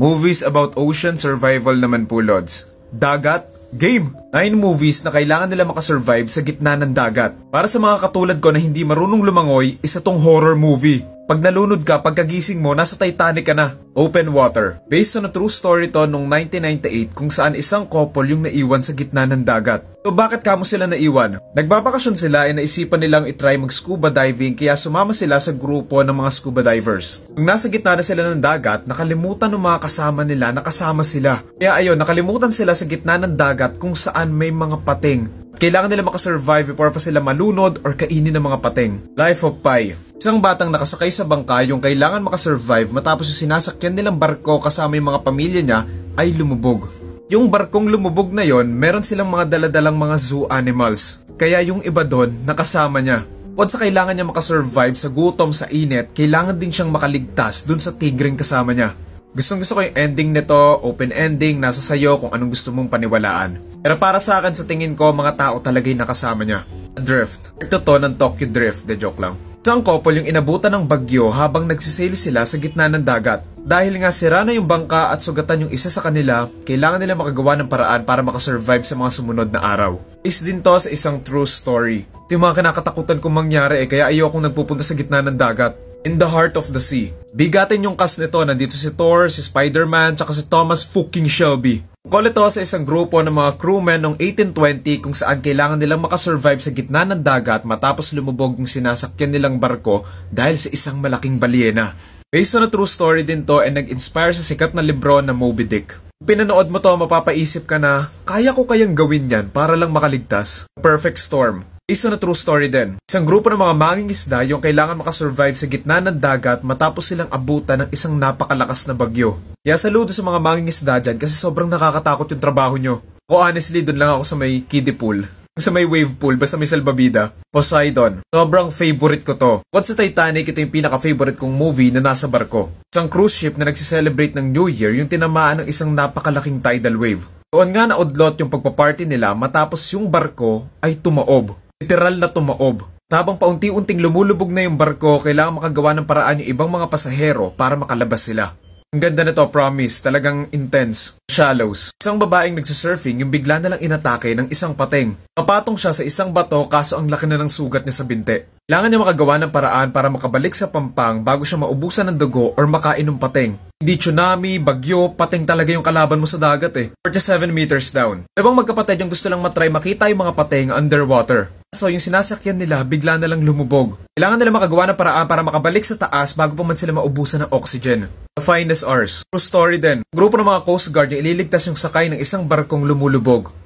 Movies about ocean survival naman po, Lods. Dagat, game. 9 movies na kailangan nila makasurvive sa gitna ng dagat. Para sa mga katulad ko na hindi marunong lumangoy, isa tong horror movie. Pag nalunod ka, pagkagising mo, nasa Titanic ka na. Open water. Based on a true story to noong 1998 kung saan isang couple yung naiwan sa gitna ng dagat. So bakit kamo sila naiwan? Nagbabakasyon sila ay naisipan nilang itry mag-scuba diving kaya sumama sila sa grupo ng mga scuba divers. Nung nasa gitna na sila ng dagat, nakalimutan ng mga kasama nila nakasama sila. Kaya ayun, nakalimutan sila sa gitna ng dagat kung saan may mga pating. Kailangan nila makasurvive before pa sila malunod or kainin ng mga pating. Life of Pi Isang batang nakasakay sa bangka yung kailangan makasurvive matapos yung sinasakyan nilang barko kasama yung mga pamilya niya ay lumubog. Yung barkong lumubog na yon, meron silang mga daladalang mga zoo animals. Kaya yung iba doon, nakasama niya. Bukod sa kailangan niya makasurvive sa gutom, sa init, kailangan din siyang makaligtas dun sa tigreng kasama niya. Gustong gusto ko yung ending nito, open ending, nasa sayo kung anong gusto mong paniwalaan. Pero para sa akin, sa tingin ko, mga tao talaga yung nakasama niya. Drift. Ito to ng Tokyo Drift, de joke lang. Isang couple yung inabutan ng bagyo habang nagsisail sila sa gitna ng dagat. Dahil nga sira na yung bangka at sugatan yung isa sa kanila, kailangan nila makagawa ng paraan para makasurvive sa mga sumunod na araw. Is din to sa isang true story. Ito yung mga kinakatakutan kong mangyari eh kaya ayokong nagpupunta sa gitna ng dagat. In the heart of the sea. Bigatin yung cast nito, nandito si Thor, si Spider-Man, tsaka si Thomas fucking Shelby. Call ito sa isang grupo ng mga crewmen noong 1820 kung saan kailangan nilang makasurvive sa gitna ng dagat matapos lumubog yung sinasakyan nilang barko dahil sa isang malaking balyena. Based on a true story din to and eh, nag-inspire sa sikat na libro na Moby Dick. Pinanood mo to, mapapaisip ka na, kaya ko kayang gawin yan para lang makaligtas. Perfect Storm. Isa na true story din. Isang grupo ng mga manging isda yung kailangan makasurvive sa gitna ng dagat matapos silang abutan ng isang napakalakas na bagyo. Kaya saludo sa mga manging isda dyan kasi sobrang nakakatakot yung trabaho nyo. Ako honestly, doon lang ako sa may kiddie pool. Sa may wave pool, basta may salbabida. Poseidon. Sobrang favorite ko to. Bukod sa Titanic, ito yung pinaka-favorite kong movie na nasa barko. Isang cruise ship na nagsiselebrate ng New Year yung tinamaan ng isang napakalaking tidal wave. Doon nga naudlot yung pagpaparty nila matapos yung barko ay tumaob literal na tumaob. Tabang paunti-unting lumulubog na yung barko, kailangan makagawa ng paraan yung ibang mga pasahero para makalabas sila. Ang ganda nito, promise. Talagang intense. Shallows. Isang babaeng nagsusurfing yung bigla na lang inatake ng isang pateng. Kapatong siya sa isang bato kaso ang laki na ng sugat niya sa binte. Kailangan niya makagawa ng paraan para makabalik sa pampang bago siya maubusan ng dugo or makainom pateng. Hindi tsunami, bagyo, pating talaga yung kalaban mo sa dagat eh. 47 meters down. Ibang magkapatid yung gusto lang matry makita yung mga pating underwater. So yung sinasakyan nila bigla na lang lumubog. Kailangan nila makagawa ng paraan para makabalik sa taas bago pa man sila maubusan ng oxygen. The finest hours. True story din. Grupo ng mga Coast Guard yung ililigtas yung sakay ng isang barkong lumulubog.